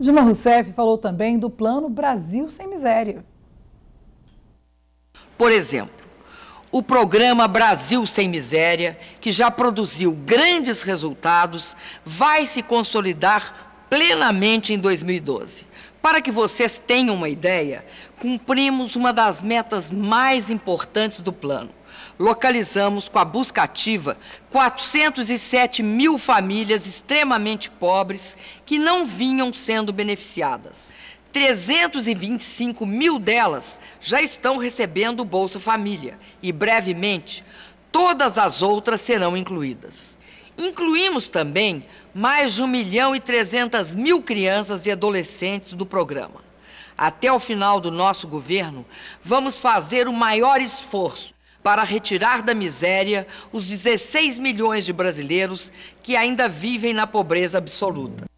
Dilma Rousseff falou também do plano Brasil Sem Miséria. Por exemplo, o programa Brasil Sem Miséria, que já produziu grandes resultados, vai se consolidar plenamente em 2012, para que vocês tenham uma ideia, cumprimos uma das metas mais importantes do plano. Localizamos com a busca ativa 407 mil famílias extremamente pobres que não vinham sendo beneficiadas. 325 mil delas já estão recebendo o Bolsa Família e, brevemente, todas as outras serão incluídas. Incluímos também mais de 1 milhão e 300 mil crianças e adolescentes do programa. Até o final do nosso governo, vamos fazer o maior esforço para retirar da miséria os 16 milhões de brasileiros que ainda vivem na pobreza absoluta.